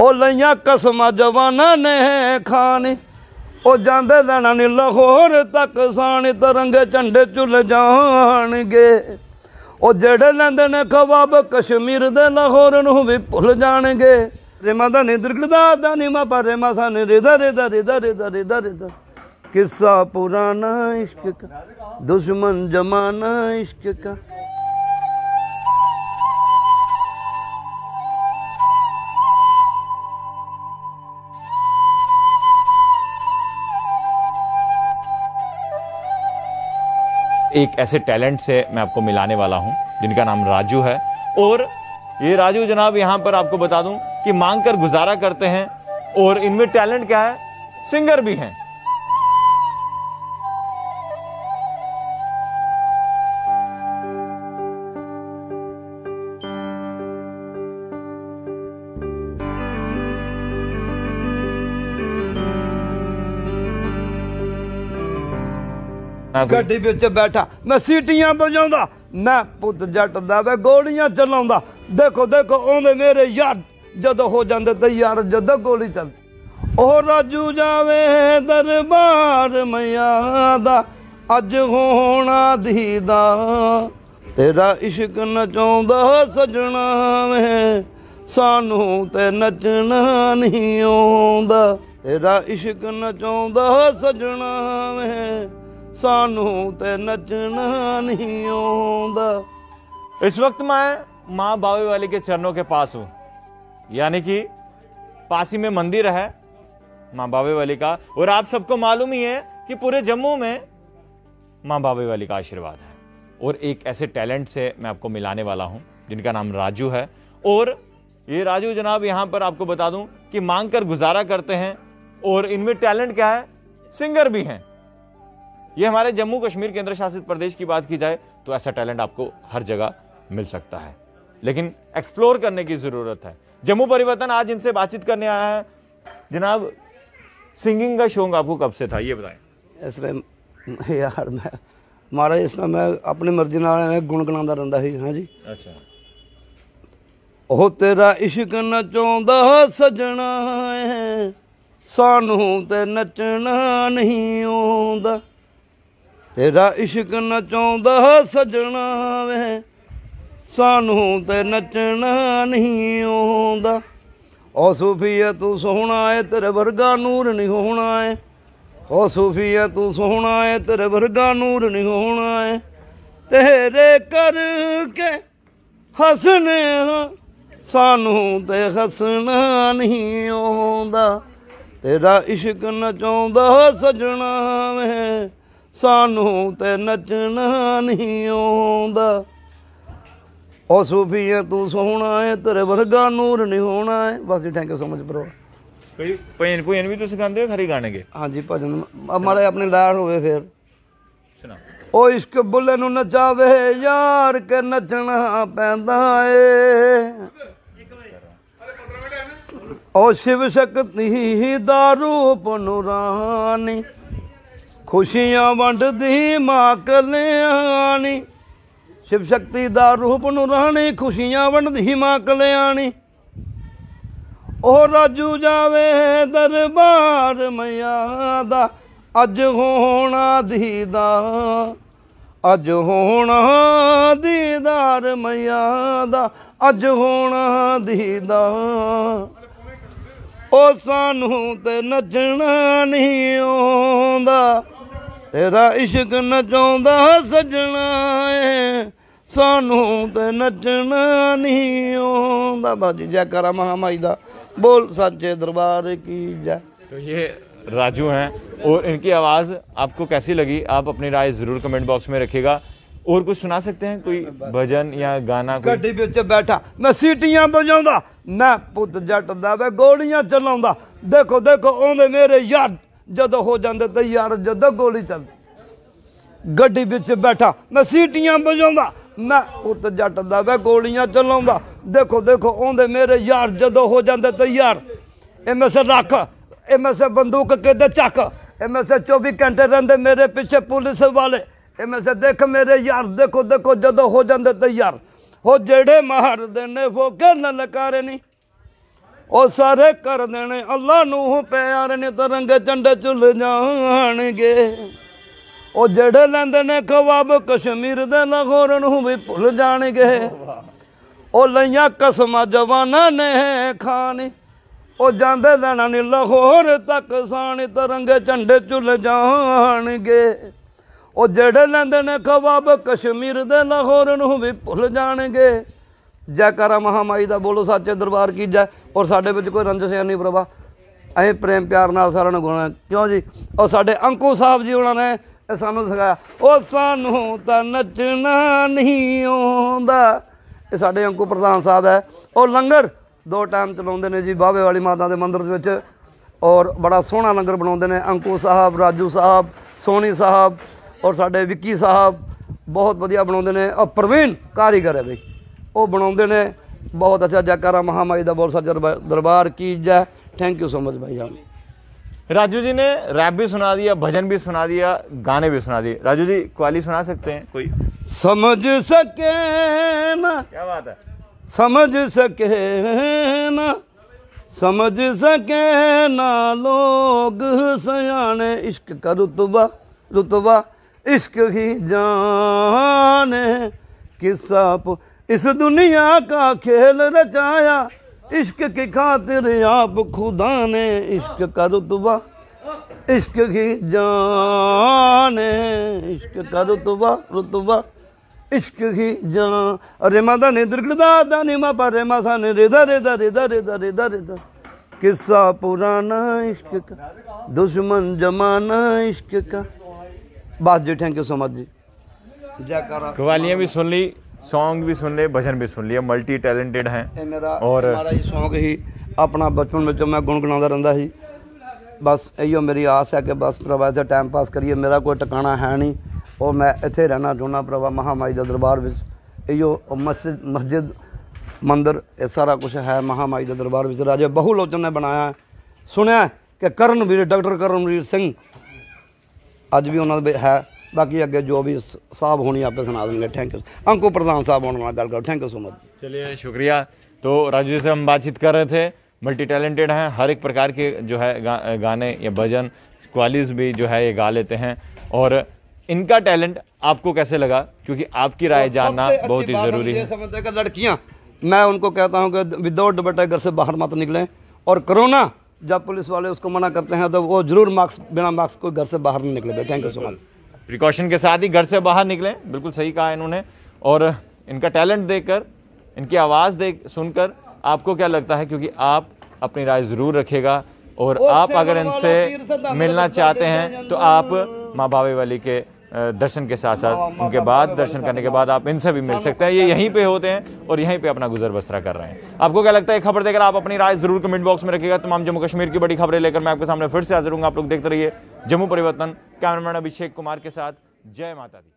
ਉਹ ਲਈਆਂ ਕਸਮਾਂ ਜਵਾਨਾਂ ਨੇ ਖਾਣੇ ਉਹ ਜਾਂਦੇ ਲੈਣਾ ਨੀ ਲਾਹੌਰ ਤੱਕ ਸਾਣ ਤਰੰਗੇ ਝੰਡੇ ਚੁੱਲ ਜਾਣਗੇ ਉਹ ਜਿਹੜੇ ਲੈਂਦੇ ਨੇ ਖਵਾਬ ਕਸ਼ਮੀਰ ਦੇ ਲਾਹੌਰ ਨੂੰ ਵੀ ਭੁੱਲ ਜਾਣਗੇ ਰੇਮਾ ਦਾ ਨੀ ਦਰਗਦਾ ਦਾ ਨੀ ਮਾ ਪਰ ਰੇਮਾ ਸਾਨ ਰਿਦਾ ਰਿਦਾ ਰਿਦਾ ਰਿਦਾ ਰਿਦਾ ਰਿਦਾ ਕਿੱਸਾ ਪੁਰਾਣਾ ਇਸ਼ਕ ਦਾ ਦੁਸ਼ਮਨ ਜਮਾਨਾ ਇਸ਼ਕ ਦਾ एक ऐसे टैलेंट से मैं आपको मिलाने वाला हूं जिनका नाम राजू है और ये राजू जनाब यहां पर आपको बता दूं कि मांग कर गुजारा करते हैं और इनमें टैलेंट क्या है सिंगर भी हैं ਗੱਡੀ ਵਿੱਚ ਬੈਠਾ ਮੈਂ ਸੀਟੀਆਂ ਵਜਾਉਂਦਾ ਮੈਂ ਪੁੱਤ ਜੱਟ ਦਾ ਵੇ ਗੋਲੀਆਂ ਚਲਾਉਂਦਾ ਦੇਖੋ ਦੇਖੋ ਉਹਦੇ ਮੇਰੇ ਯਾਰ ਜਦੋਂ ਹੋ ਜਾਂਦੇ ਤੇ ਯਾਰ ਜਦੋਂ ਗੋਲੀ ਚੱਲ ਉਹ ਰਾਜੂ ਜਾਵੇ ਦਰਬਾਰ ਮਈਆ ਦਾ ਅੱਜ ਹੋਣਾ ਦੀਦਾ ਤੇਰਾ ਇਸ਼ਕ ਨਚਾਉਂਦਾ ਸਜਣਾ ਵੇ ਸਾਨੂੰ ਤੇ ਨੱਚਣਾ ਨਹੀਂ ਆਉਂਦਾ ਤੇਰਾ ਇਸ਼ਕ ਨਚਾਉਂਦਾ ਸਜਣਾ ਵੇ सानू ते नचना नहीं आंदा इस वक्त मैं माँ बावे वाली के चरणों के पास हूँ यानी कि पास ही में मंदिर है माँ बावे वाली का और आप सबको मालूम ही है कि पूरे जम्मू में माँ बावे वाली का आशीर्वाद है और एक ऐसे टैलेंट से मैं आपको मिलाने वाला हूँ जिनका नाम राजू है और ये राजू जनाब यहाँ पर आपको बता दूँ कि मांग कर गुजारा करते हैं और इनमें टैलेंट क्या है सिंगर भी हैं ये हमारे जम्मू कश्मीर केंद्र शासित प्रदेश की बात की जाए तो ऐसा टैलेंट आपको हर जगह मिल सकता है लेकिन एक्सप्लोर करने की ज़रूरत है जम्मू परिवर्तन आज इनसे बातचीत करने आया है जनाब सिंगिंग का शौक आपको कब से था ये बताएं इसलिए यार मैं महाराज इसमें मैं अपनी मर्जी गुणगुना रहा ही हाँ जी अच्छा ਅੱਛਾ तेरा इश्क नचा सजना है सानू ਤੇ नचना नहीं आता ਤੇਰਾ ਇਸ਼ਕ ਨਚਾਉਂਦਾ ਸਜਣਾ ਵੇ ਸਾਨੂੰ ਤੇ ਨੱਚਣਾ ਨਹੀਂ ਆਉਂਦਾ ਓ ਸੂਫੀਆ ਤੂੰ ਸੋਹਣਾ ਏ ਤੇਰੇ ਵਰਗਾ ਨੂਰ ਨਹੀਂ ਹੋਣਾ ਏ ਓ ਸੂਫੀਆ ਤੂੰ ਸੋਹਣਾ ਏ ਤੇਰੇ ਵਰਗਾ ਨੂਰ ਨਹੀਂ ਹੋਣਾ ਏ ਤੇਰੇ ਕਰਕੇ ਹਸਨੇ ਸਾਨੂੰ ਤੇ ਹਸਣਾ ਨਹੀਂ ਆਉਂਦਾ ਤੇਰਾ ਇਸ਼ਕ ਨਚਾਉਂਦਾ ਸਜਣਾ ਵੇ ਸਾਨੂੰ ਤੇ ਨੱਚਣਾ ਨਹੀਂ ਆਉਂਦਾ ਓ ਸੂਫੀਆ ਤੂੰ ਸੋਹਣਾ ਏ ਤੇਰੇ ਵਰਗਾ ਨੂਰ ਨਹੀਂ ਹੋਣਾ ਏ ਬਸ thank you so much bro ਕੋਈ ਭੈਣ ਵੀ ਤੁਸੀਂ ਗਾਉਂਦੇ ਹੋ ਖਰੀ ਗਾਣਗੇ ਹਾਂਜੀ ਭਜਨ ਮਾਰੇ ਆਪਣੇ ਲਾੜ ਹੋਵੇ ਫੇਰ ਸੁਣਾ ਓ ਇਸ਼ਕ ਬੁੱਲੇ ਨੂੰ ਨਚਾਵੇ ਯਾਰ ਕੇ ਨੱਚਣਾ ਪੈਂਦਾ ਏ ਓ ਸ਼ਿਵ ਸ਼ਕਤੀ ਦਾ ਰੂਪ ਨੂਰਾਨੀ ਖੁਸ਼ੀਆਂ ਵੰਡਦੀ ਮਾ ਕਲਿਆਣੀ ਸ਼ਿਵ ਸ਼ਕਤੀ ਦਾ ਰੂਪ ਨੂੰ ਰਾਣੀ ਖੁਸ਼ੀਆਂ ਵੰਡਦੀ ਮਾ ਕਲਿਆਣੀ ਉਹ ਰਾਜੂ ਜਾਵੇ ਦਰਬਾਰ ਮਿਆਂ ਦਾ ਅੱਜ ਹੋਣਾ ਦੀਦਾ ਅੱਜ ਹੋਣਾ ਦੀਦਾਰ ਮਿਆਂ ਦਾ ਅੱਜ ਹੋਣਾ ਦੀਦਾ ਉਹ ਸਾਨੂੰ ਤੇ ਨੱਚਣਾ ਨਹੀਂ ਆਉਂਦਾ ਤੇਰਾ ਇਸ਼ਕ ਨਚਾਉਂਦਾ ਸਜਣਾ ਏ ਸਾਨੂੰ ਤੇ ਨੱਚਣਾ ਨਹੀਂ ਆਉਂਦਾ ਬਾਜੀ ਜੈ ਕਰਾ ਮਹਾਮਾਈ ਦਾ ਬੋਲ ਸੱਚੇ ਦਰਬਾਰ ਕੀ ਜੈ जय ਇਹ ਰਾਜੂ ਹੈ ਔਰ ਇਨਕੀ ਆਵਾਜ਼ ਆਪਕੋ ਕੈਸੀ ਲਗੀ ਆਪ ਆਪਣੀ رائے ਜ਼ਰੂਰ ਕਮੈਂਟ ਬਾਕਸ ਮੇ ਰੱਖੇਗਾ ਔਰ ਕੁਝ ਸੁਣਾ ਸਕਤੇ ਹੈ ਕੋਈ ਭਜਨ ਜਾਂ ਗਾਣਾ ਕੋਈ ਗੱਡੀ ਵਿੱਚ ਬੈਠਾ ਮੈਂ ਸੀਟੀਆਂ ਵਜਾਉਂਦਾ ਮੈਂ ਪੁੱਤ ਜੱਟ ਦਾ ਵੇ ਗੋਲੀਆਂ ਚਲਾਉਂਦਾ ਦੇਖੋ ਦੇਖੋ ਆਉਂਦੇ ਮੇਰੇ ਯਾਰ ਜਦੋਂ ਹੋ ਜਾਂਦਾ ਤਿਆਰ ਜਦੋਂ ਗੋਲੀ ਚੱਲਦੀ ਗੱਡੀ ਵਿੱਚ ਬੈਠਾ ਮੈਂ ਸੀਟੀਆਂ ਵਜਾਉਂਦਾ ਮੈਂ ਉੱਤ ਜੱਟ ਦਾ ਵੇ ਗੋਲੀਆਂ ਚਲਾਉਂਦਾ ਦੇਖੋ ਦੇਖੋ ਆਉਂਦੇ ਮੇਰੇ ਯਾਰ ਜਦੋਂ ਹੋ ਜਾਂਦੇ ਤਿਆਰ ਐਮਐਸ ਰੱਖ ਐਮਐਸ ਬੰਦੂਕ ਕਿਤੇ ਚੱਕ ਐਮਐਸ 24 ਘੰਟੇ ਰਹਿੰਦੇ ਮੇਰੇ ਪਿੱਛੇ ਪੁਲਿਸ ਵਾਲੇ ਐਮਐਸ ਦੇਖ ਮੇਰੇ ਯਾਰ ਦੇਖੋ ਦੇਖੋ ਜਦੋਂ ਹੋ ਜਾਂਦੇ ਤਿਆਰ ਹੋ ਜਿਹੜੇ ਮਾਰਦੇ ਨੇ ਫੋਕੇ ਨਲਕਾਰੇ ਨਹੀਂ ਉਹ ਸਾਰੇ ਕਰ ਦੇਣੇ ਅੱਲਾ ਨੂੰ ਪਿਆਰ ਨੇ ਤਰੰਗ ਚੰਡੇ ਚੁੱਲ ਜਾਣਗੇ ਉਹ ਜਿਹੜੇ ਲੈਂਦੇ ਨੇ ਖਵਾਬ ਕਸ਼ਮੀਰ ਦੇ ਲਾਹੌਰ ਨੂੰ ਵੀ ਭੁੱਲ ਜਾਣਗੇ ਉਹ ਲਈਆਂ ਕਸਮਾਂ ਜਵਾਨਾਂ ਨੇ ਖਾਣੇ ਉਹ ਜਾਂਦੇ ਲੈਣਾ ਨਹੀਂ ਲਾਹੌਰ ਤੱਕ ਸਾਣੀ ਤਰੰਗ ਝੰਡੇ ਚੁੱਲ ਜਾਣਗੇ ਉਹ ਜਿਹੜੇ ਲੈਂਦੇ ਨੇ ਖਵਾਬ ਕਸ਼ਮੀਰ ਦੇ ਲਾਹੌਰ ਨੂੰ ਵੀ ਭੁੱਲ ਜਾਣਗੇ ਜੈ ਮਹਾਮਾਈ ਦਾ ਬੋਲੋ ਸੱਚੇ ਦਰਬਾਰ ਕੀ ਜੈ ਔਰ ਸਾਡੇ ਵਿੱਚ ਕੋਈ ਰੰਜਸ ਨਹੀਂ ਪ੍ਰਭਾ ਇਹ ਪ੍ਰੇਮ ਪਿਆਰ ਨਾਲ ਸਾਰਿਆਂ ਨੂੰ ਗੁਣਾ ਕਿਉਂ ਜੀ ਔਰ ਸਾਡੇ ਅੰਕੂ ਸਾਹਿਬ ਜੀ ਉਹਨਾਂ ਨੇ ਇਹ ਸਾਨੂੰ ਸਿਖਾਇਆ ਉਹ ਸਾਨੂੰ ਤਾਂ ਨੱਚਣਾ ਨਹੀਂ ਆਉਂਦਾ ਇਹ ਸਾਡੇ ਅੰਕੂ ਪ੍ਰਧਾਨ ਸਾਹਿਬ ਹੈ ਉਹ ਲੰਗਰ ਦੋ ਟਾਈਮ ਚਲਾਉਂਦੇ ਨੇ ਜੀ ਬਾਵੇ ਵਾਲੀ ਮਾਤਾ ਦੇ ਮੰਦਿਰ ਵਿੱਚ ਔਰ ਬੜਾ ਸੋਹਣਾ ਲੰਗਰ ਬਣਾਉਂਦੇ ਨੇ ਅੰਕੂ ਸਾਹਿਬ ਰਾਜੂ ਸਾਹਿਬ ਸੋਨੀ ਸਾਹਿਬ ਔਰ ਸਾਡੇ ਵਿੱਕੀ ਸਾਹਿਬ ਬਹੁਤ ਵਧੀਆ ਬਣਾਉਂਦੇ ਨੇ ਔਰ ਪ੍ਰਵੀਨ ਕਾਰੀਗਰ ਹੈ ਬਈ ਉਹ ਬਣਾਉਂਦੇ ਨੇ ਬਹੁਤ ਅੱਛਾ ਜਕਾਰਾ ਮਹਾਮਾਈ ਦਾ ਬੋਲ ਸਾਜਰ ਦਰਬਾਰ ਕੀ ਜੈ ਥੈਂਕ ਯੂ ਸੋ ਮਚ ਭਾਈ ਜਾਨ ਰਾਜੂ ਜੀ ਨੇ ਰੈਪ ਵੀ ਸੁਣਾ ਦਿਆ ਭਜਨ ਵੀ ਸੁਣਾ ਦਿਆ ਗਾਣੇ ਵੀ ਸੁਣਾ ਦਿਏ ਰਾਜੂ ਜੀ ਕੁਆਲੀ ਸੁਣਾ ਸਕਤੇ ਹੈ ਕੋਈ ਸਮਝ ਸਕੇ ਨਾ ਕੀ ਬਾਤ ਹੈ ਸਮਝ ਸਕੇ ਨਾ ਸਮਝ ਸਕੇ ਨਾ ਲੋਗ ਸਿਆਣੇ ਇਸ਼ਕ ਕਰ ਰਤਬਾ ਰਤਬਾ ਇਸ਼ਕ ਹੀ ਜਾਣੇ ਕਿਸਾ इस दुनिया का खेल रचाया इश्क की खातिर आप खुदा ने इश्क का रुतबा इश्क की जान इश्क का रुतबा रुतबा इश्क की जान अरे माता ने दुर्गदा दानी मा पर मासा ने रेदा रेदा रेदा रेदा रेदा रेदा किस्सा पुराना इश्क का दुश्मन जमाना इश्क का बात जी थैंक यू सो मच जी जयकारा भी सुन ली ਸੌਂਗ ਵੀ ਸੁਣ ਲਏ ਭਜਨ ਵੀ ਸੁਣ ਲਿਆ ਮਲਟੀ ਟੈਲੈਂਟਡ ਹੈ ਔਰ ਮਾਰਾ ਇਹ ਸ਼ੌਂਕ ਹੀ ਆਪਣਾ ਬਚਪਨ ਵਿੱਚੋਂ ਮੈਂ ਗੁੰਗਣਾਉਂਦਾ ਰਹਿੰਦਾ ਸੀ ਬਸ ਇਹੋ ਮੇਰੀ ਆਸ ਹੈ ਕਿ ਬਸ ਪ੍ਰਭਾ ਦਾ ਟਾਈਮ ਪਾਸ ਕਰੀਏ ਮੇਰਾ ਕੋਈ ਟਿਕਾਣਾ ਹੈ ਨਹੀਂ ਉਹ ਮੈਂ ਇੱਥੇ ਰਹਿਣਾ ਜੁਨਾ ਪ੍ਰਭਾ ਮਹਾਮਾਈ ਦਾ ਦਰਬਾਰ ਵਿੱਚ ਇਹੋ ਮਸਜਿਦ ਮਸਜਿਦ ਮੰਦਰ ਇਹ ਸਾਰਾ ਕੁਝ ਹੈ ਮਹਾਮਾਈ ਦੇ ਦਰਬਾਰ ਵਿੱਚ ਰਾਜਾ ਬਹੁ ਲੋਚਨ ਨੇ ਬਣਾਇਆ ਸੁਣਿਆ ਕਿ ਕਰਨ ਵੀਰ ਡਾਕਟਰ ਕਰਨ ਵੀਰ ਸਿੰਘ ਅੱਜ ਵੀ ਉਹਨਾਂ ਦੇ ਹੈ बाकी अगर जो भी साहब होनी आप सुना देंगे थैंक यू अंकु प्रधान साहब होने गल करो थैंक यू सो मच चलिए शुक्रिया तो राजू से हम बातचीत कर रहे थे मल्टी टैलेंटेड हैं हर एक प्रकार के जो है गा, गाने या भजन क्वालिज भी जो है ये गा लेते हैं और इनका टैलेंट आपको कैसे लगा क्योंकि आपकी राय जानना बहुत ही ज़रूरी है समझते हैं लड़कियाँ मैं उनको कहता हूँ कि विदाउट दुपट्टा घर से बाहर मत निकलें और कोरोना जब पुलिस वाले उसको मना करते हैं तो वो जरूर मास्क बिना मास्क को घर से बाहर नहीं निकले thank you so much precaution के साथ ही घर से बाहर निकलें बिल्कुल सही कहा इन्होंने और इनका टैलेंट देखकर इनकी आवाज़ देख सुनकर आपको क्या लगता है क्योंकि आप अपनी राय ज़रूर रखेगा और आप अगर इनसे मिलना चाहते हैं तो आप माँ भावे वाली के दर्शन के साथ साथ उनके बाद दर्शन करने के बाद आप इनसे भी मिल सकते हैं ये यहीं पे होते हैं और यहीं पे अपना गुजर बसरा कर रहे हैं आपको क्या लगता है खबर देकर आप अपनी राय जरूर कमेंट बॉक्स में रखिएगा तमाम जम्मू कश्मीर की बड़ी खबरें लेकर मैं आपके सामने फिर से हाजिर हूँ आप लोग देखते रहिए जम्मू परिवर्तन कैमरामैन अभिषेक कुमार के साथ जय माता दी